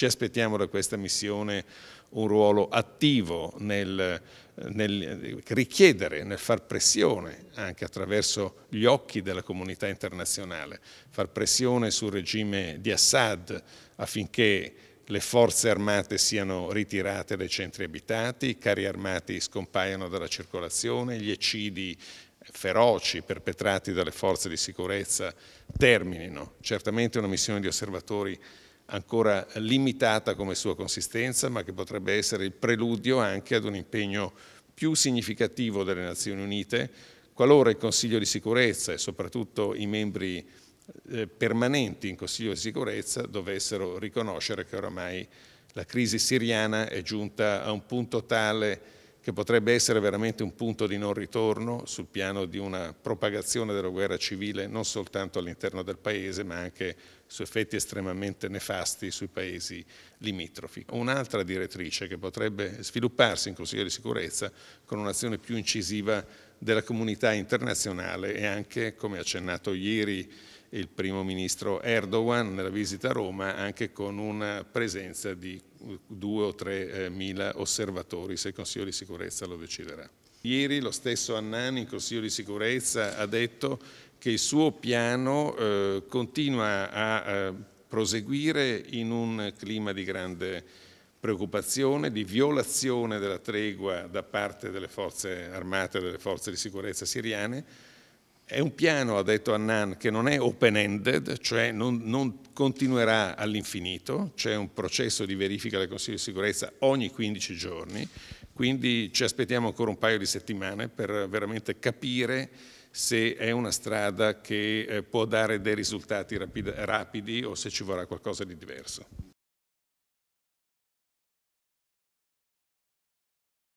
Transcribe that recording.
Ci aspettiamo da questa missione un ruolo attivo nel, nel richiedere, nel far pressione anche attraverso gli occhi della comunità internazionale, far pressione sul regime di Assad affinché le forze armate siano ritirate dai centri abitati, i carri armati scompaiano dalla circolazione, gli eccidi feroci perpetrati dalle forze di sicurezza terminino. Certamente una missione di osservatori ancora limitata come sua consistenza, ma che potrebbe essere il preludio anche ad un impegno più significativo delle Nazioni Unite, qualora il Consiglio di sicurezza e soprattutto i membri eh, permanenti in Consiglio di sicurezza dovessero riconoscere che oramai la crisi siriana è giunta a un punto tale che potrebbe essere veramente un punto di non ritorno sul piano di una propagazione della guerra civile non soltanto all'interno del paese ma anche su effetti estremamente nefasti sui paesi limitrofi. Un'altra direttrice che potrebbe svilupparsi in Consiglio di sicurezza con un'azione più incisiva della comunità internazionale e anche, come accennato ieri il primo ministro Erdogan nella visita a Roma anche con una presenza di 2 o 3 eh, mila osservatori se il Consiglio di sicurezza lo deciderà. Ieri lo stesso Annan in Consiglio di sicurezza ha detto che il suo piano eh, continua a eh, proseguire in un clima di grande preoccupazione, di violazione della tregua da parte delle forze armate e delle forze di sicurezza siriane è un piano, ha detto Annan, che non è open-ended, cioè non, non continuerà all'infinito, c'è un processo di verifica del Consiglio di sicurezza ogni 15 giorni, quindi ci aspettiamo ancora un paio di settimane per veramente capire se è una strada che eh, può dare dei risultati rapidi, rapidi o se ci vorrà qualcosa di diverso.